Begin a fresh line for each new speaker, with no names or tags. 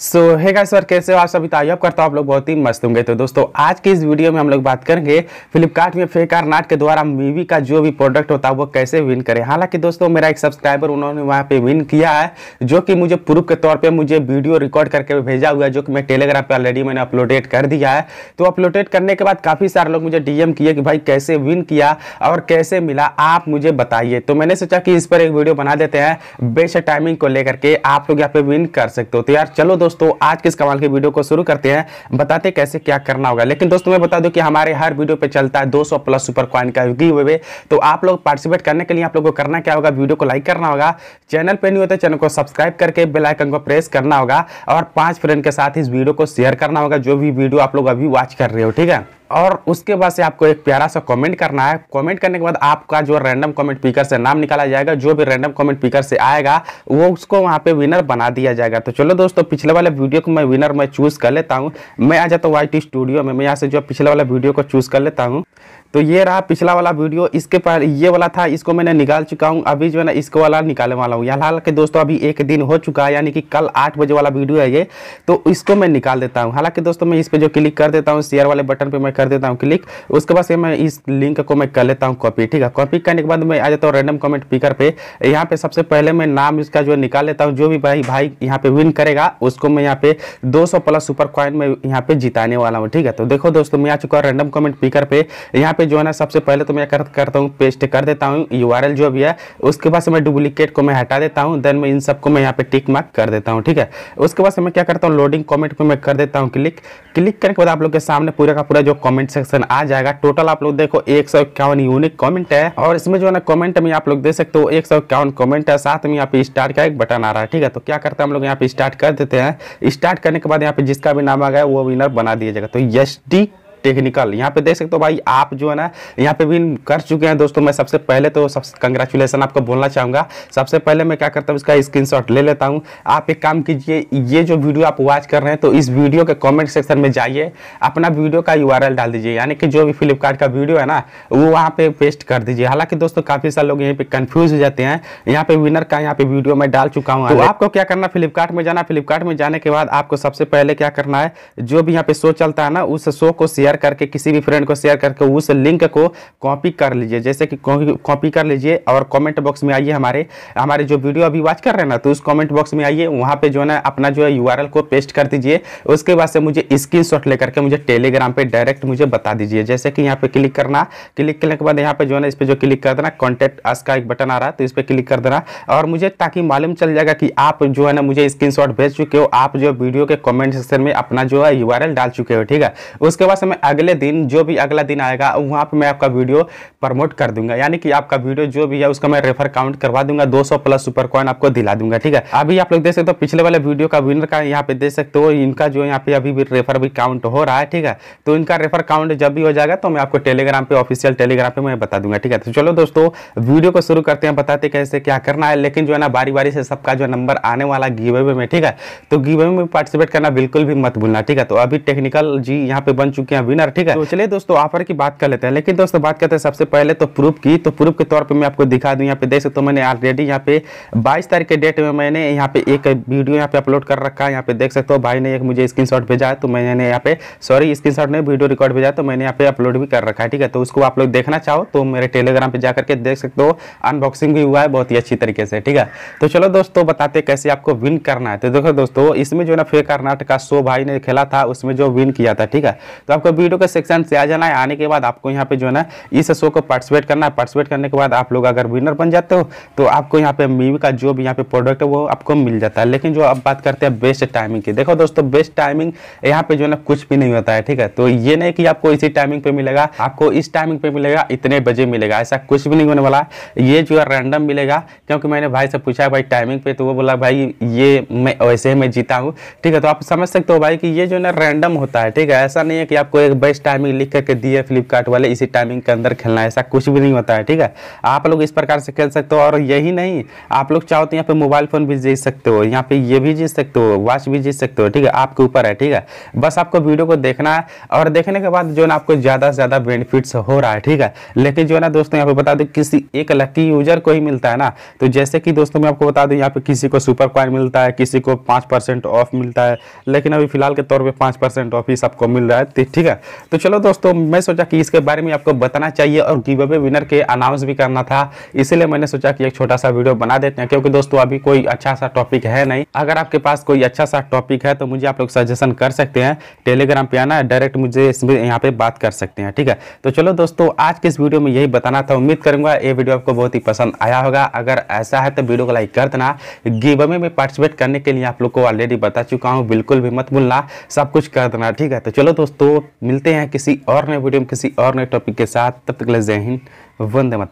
सो hey guys sir कैसे हो आप सभी ताइय करता हूँ आप लोग बहुत ही मस्त होंगे तो दोस्तों आज की इस वीडियो में हम लोग बात करेंगे फ्लिपकार्ट में फेकार नाट के द्वारा मीवी का जो भी प्रोडक्ट होता है वो कैसे विन करें हालांकि दोस्तों मेरा एक सब्सक्राइबर उन्होंने वहाँ पे विन किया है जो कि मुझे प्रूफ के तौर पर मुझे वीडियो रिकॉर्ड करके भेजा हुआ है जो कि मैं टेलीग्राम पर ऑलरेडी मैंने अपलोडेट कर दिया है तो अपलोडेट करने के बाद काफ़ी सारे लोग मुझे डी किए कि भाई कैसे विन किया और कैसे मिला आप मुझे बताइए तो मैंने सोचा कि इस पर एक वीडियो बना देते हैं बेस्ट टाइमिंग को लेकर के आप लोग यहाँ पे विन कर सकते हो तो यार चलो दोस्तों आज के इस कमाल की वीडियो को शुरू करते हैं बताते कैसे क्या करना होगा लेकिन दोस्तों मैं बता दूं कि हमारे हर वीडियो पे चलता है 200 प्लस सुपर कॉइन का गिव अवे तो आप लोग पार्टिसिपेट करने के लिए आप लोग को करना क्या होगा वीडियो को लाइक करना होगा चैनल पर नहीं होता तो चैनल को सब्सक्राइब करके बेलाइकन को प्रेस करना होगा और पाँच फ्रेंड के साथ इस वीडियो को शेयर करना होगा जो भी वीडियो आप लोग अभी वॉच कर रहे हो ठीक है और उसके बाद से आपको एक प्यारा सा कमेंट करना है कमेंट करने के बाद आपका जो रैंडम कमेंट पीकर से नाम निकाला जाएगा जो भी रैंडम कमेंट पीकर से आएगा वो उसको वहाँ पे विनर बना दिया जाएगा तो चलो दोस्तों पिछले वाले वीडियो को मैं विनर मैं चूज़ कर लेता हूँ मैं आ जाता हूँ वाई स्टूडियो में मैं यहाँ से जो पिछले वाला वीडियो को चूज़ कर लेता हूँ तो ये रहा पिछला वाला वीडियो इसके पहले ये वाला था इसको मैंने निकाल चुका हूँ अभी जो है ना इसको वाला निकालने वाला हूँ यहाँ हालांकि दोस्तों अभी एक दिन हो चुका है यानी कि कल आठ बजे वाला वीडियो है ये तो इसको मैं निकाल देता हूँ हालांकि दोस्तों मैं इस पर जो क्लिक कर देता हूँ शेयर वाले बटन पर मैं कर देता हूँ क्लिक उसके बाद से मैं इस लिंक को मैं कर लेता हूँ कॉपी ठीक है कॉपी करने के बाद मैं आ जाता हूँ रैंडम कॉमेंट पिकर पे यहाँ पे सबसे पहले मैं नाम इसका जो निकाल लेता हूँ जो भी भाई भाई यहाँ पे विन करेगा उसको मैं यहाँ पे सौ प्लस सुपर कॉइन में यहाँ पे जिताने वाला हूँ ठीक है तो देखो दोस्तों मैं आ चुका हूँ रैंडम कॉमेंट पिकर पर यहाँ पे जो है ना सबसे पहले तो मैं कर, करता हूँ पेस्ट कर देता हूँ यू जो भी है उसके बाद से मैं डुप्लीकेट को मैं हटा देता हूँ देन मैं इन सबको मैं यहाँ पे टिक मार्क कर देता हूँ ठीक है उसके बाद से मैं क्या करता हूँ लोडिंग कॉमेंट पर मैं कर देता हूँ क्लिक क्लिक करने के बाद आप लोग के सामने पूरा का पूरा जो कॉमेंट सेक्शन आ जाएगा टोटल आप लोग देखो एक यूनिक कॉमेंट है और इसमें जो है ना कॉमेंट में आप लोग देख सकते हो एक कॉमेंट है साथ में यहाँ पे स्टार्ट का एक बटन आ रहा है ठीक है तो क्या करते हैं हम लोग यहाँ पे स्टार्ट कर देते हैं स्टार्ट करने के बाद यहाँ पे जिसका भी नाम आ गया वो विनर बना दिया जाएगा तो यस डी टेक्निकल यहाँ पे देख सकते हो भाई आप जो है ना यहाँ पे भी कर चुके हैं दोस्तों मैं सबसे पहले तो सबसे कंग्रेचुलेसन आपको बोलना चाहूँगा सबसे पहले मैं क्या करता हूँ इसका स्क्रीनशॉट ले लेता हूँ आप एक काम कीजिए ये जो वीडियो आप वॉच कर रहे हैं तो इस वीडियो के कॉमेंट सेक्शन में जाइए अपना वीडियो का यू डाल दीजिए यानी कि जो भी फ्लिपकार्ट का वीडियो है ना वो वहाँ पे पेस्ट कर दीजिए हालांकि दोस्तों काफ़ी सारे लोग यहीं पे कंफ्यूज हो जाते हैं यहाँ पे विनर का यहाँ पे वीडियो मैं डाल चुका हूँ तो आपको क्या करना फ्लिपकार्ट में जाना फ्लिपकार्ट में जाने के बाद आपको सबसे पहले क्या करना है जो भी यहाँ पे शो चलता है ना उस शो को शेयर शेयर करके किसी भी फ्रेंड को शेयर करके उस लिंक को कॉपी कर लीजिए जैसे कि कॉपी कर लीजिए और कमेंट बॉक्स में आइए हमारे हमारे जो वीडियो अभी वॉच कर रहे हैं ना तो उस कमेंट बॉक्स में आइए वहाँ पे जो है ना अपना जो है यूआरएल को पेस्ट कर दीजिए उसके बाद से मुझे स्क्रीन लेकर के मुझे टेलीग्राम पर डायरेक्ट मुझे बता दीजिए जैसे कि यहाँ पर क्लिक करना क्लिक करने के बाद यहाँ पे जो है ना इस पर जो क्लिक कर देना कॉन्टैक्ट आज का एक बटन आ रहा है तो इस पर क्लिक कर देना और मुझे ताकि मालूम चल जाएगा कि आप जो है ना मुझे स्क्रीन भेज चुके हो आप जो वीडियो के कॉमेंट सेक्शन में अपना जो है यू डाल चुके हो ठीक है उसके बाद से मैं मैं अगले दिन जो भी अगला दिन आएगा वहाँ पर मैं आपका वीडियो प्रमोट कर दूंगा यानी कि आपका वीडियो जो भी है उसका मैं रेफर काउंट करवा दूंगा दो प्लस सुपर कॉइन आपको दिला दूंगा ठीक है अभी आप लोग देख सकते हो पिछले वाले वीडियो का विनर का यहाँ पे देख सकते हो इनका जो यहाँ पे अभी भी रेफर भी काउंट हो रहा है ठीक है तो इनका रेफर काउंट जब भी हो जाएगा तो मैं आपको टेलीग्राम पे ऑफिशियल टेलीग्राम पे मैं बता दूंगा ठीक है तो चलो दोस्तों वीडियो को शुरू करते हैं बताते कैसे क्या करना है लेकिन जो है ना बारी बारी से सबका जो नंबर आने वाला गिवे में ठीक है तो गिवे में पार्टिसिपेट करना बिल्कुल भी मत भूलना ठीक है तो अभी टेक्निकल जी यहाँ पे बन चुके हैं विनर ठीक है तो चलिए दोस्तों ऑफर की बात कर लेते हैं लेकिन दोस्तों बात करते हैं सबसे पहले तो प्रूफ की तो प्रूफ के तौर पर मैं आपको दिखा दूँ यहाँ पे देख सकते तो मैंने ऑलरेडी यहाँ पे बाईस तारीख के डेट में मैंने यहाँ पे एक वीडियो यहाँ पे अपलोड कर रखा है यहाँ पे देख सकते हो भाई ने एक मुझे स्क्रीन भेजा है तो मैंने यहाँ पे sorry screen shot video record भेजा तो मैंने यहाँ पे अपलोड भी कर रखा है ठीक है तो उसको आप लोग देखना चाहो तो मेरे टेलीग्राम पर जाकर के देख सकते हो अनबॉक्सिंग भी हुआ है बहुत ही अच्छी तरीके से ठीक है तो चलो दोस्तों बताते कैसे आपको विन करना है तो देखो दोस्तों इसमें जो ना फेक कर्नाटका शो भाई ने खेला था उसमें जो विन किया था ठीक है तो आपको वीडियो का सेक्शन से आ जाना है आने के बाद आपको यहाँ पे जो है ना इस शो को पार्टिसिपेट करना है पार्टिसिपेट करने के बाद आप लोग अगर विनर बन जाते हो तो आपको यहाँ पे मीवी का जो भी यहाँ पे प्रोडक्ट है वो आपको मिल जाता है लेकिन जो अब बात करते हैं बेस्ट टाइमिंग की देखो दोस्तों बेस्ट टाइमिंग यहाँ पे जो है ना कुछ भी नहीं होता है ठीक है तो ये नहीं कि आपको इसी टाइमिंग पे मिलेगा आपको इस टाइमिंग पे मिलेगा इतने बजे मिलेगा ऐसा कुछ भी नहीं होने वाला ये जो है रैंडम मिलेगा क्योंकि मैंने भाई से पूछा भाई टाइमिंग पे तो वो बोला भाई ये मैं वैसे ही मैं जीता हूँ ठीक है तो आप समझ सकते हो भाई कि ये जो है ना रैंडम होता है ठीक है ऐसा नहीं है कि आपको एक बेस्ट टाइमिंग लिख करके दिए फ्लिपकार्ट वाले इसी टाइमिंग के अंदर खेलना ऐसा कुछ भी नहीं होता है ठीक है आप लोग इस प्रकार से खेल सकते हो और यही नहीं आप लोग चाहो तो यहाँ पे मोबाइल फ़ोन भी जीत सकते हो यहाँ पे ये भी जीत सकते हो वॉच भी जीत सकते हो ठीक है आपके ऊपर है ठीक है बस आपको वीडियो को देखना है और देखने के बाद जो ना आपको ज़्यादा से ज़्यादा बेनिफिट्स हो रहा है ठीक है लेकिन जो है ना दोस्तों यहाँ पे बता दूँ किसी एक लकी यूजर को ही मिलता है ना तो जैसे कि दोस्तों मैं आपको बता दूँ यहाँ पे किसी को सुपर क्वाइन मिलता है किसी को पाँच ऑफ मिलता है लेकिन अभी फिलहाल के तौर पर पाँच ऑफ ही सबको मिल रहा है ठीक है है तो चलो दोस्तों मैं सोचा कि इसके बारे में आपको बताना चाहिए और गिव अवे विनर के अनाउंस भी करना था इसलिए मैंने सोचा कि एक छोटा सा वीडियो बना देते हैं क्योंकि दोस्तों अभी कोई अच्छा सा टॉपिक है नहीं अगर आपके पास कोई अच्छा सा टॉपिक है तो मुझे आप लोग सजेशन कर सकते हैं टेलीग्राम पे आना डायरेक्ट मुझे इसमें यहाँ पे बात कर सकते हैं ठीक है तो चलो दोस्तों आज के इस वीडियो में यही बताना था उम्मीद करूंगा ये वीडियो आपको बहुत ही पसंद आया होगा अगर ऐसा है तो वीडियो को लाइक कर देना गिव अवे में पार्टिसिपेट करने के लिए आप लोग को ऑलरेडी बता चुका हूँ बिल्कुल भी मत भूलना सब कुछ कर देना ठीक है तो चलो दोस्तों मिलते हैं किसी और नए वीडियो में किसी और नए टॉपिक के साथ तब तक जय हिंद वंदे मातरम